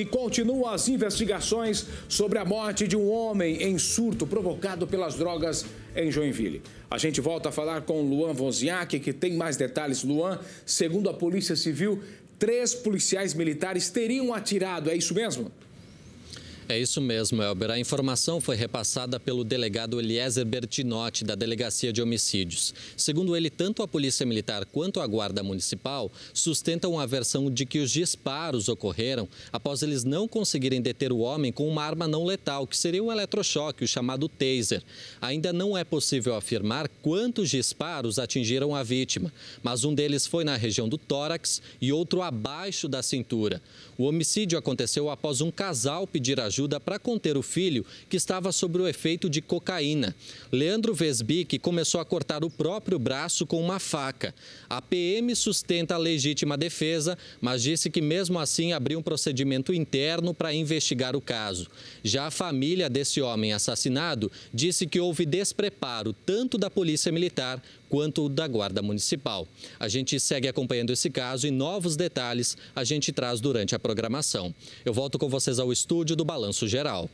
E continuam as investigações sobre a morte de um homem em surto provocado pelas drogas em Joinville. A gente volta a falar com Luan Vonziak, que tem mais detalhes. Luan, segundo a Polícia Civil, três policiais militares teriam atirado, é isso mesmo? É isso mesmo, Elber. A informação foi repassada pelo delegado Eliezer Bertinotti, da Delegacia de Homicídios. Segundo ele, tanto a Polícia Militar quanto a Guarda Municipal sustentam a versão de que os disparos ocorreram após eles não conseguirem deter o homem com uma arma não letal, que seria um eletrochoque, o chamado taser. Ainda não é possível afirmar quantos disparos atingiram a vítima, mas um deles foi na região do tórax e outro abaixo da cintura. O homicídio aconteceu após um casal pedir ajuda ajuda para conter o filho que estava sob o efeito de cocaína. Leandro Vesbic começou a cortar o próprio braço com uma faca. A PM sustenta a legítima defesa, mas disse que mesmo assim abriu um procedimento interno para investigar o caso. Já a família desse homem assassinado disse que houve despreparo tanto da Polícia Militar quanto da Guarda Municipal. A gente segue acompanhando esse caso e novos detalhes a gente traz durante a programação. Eu volto com vocês ao estúdio do Balanço Geral.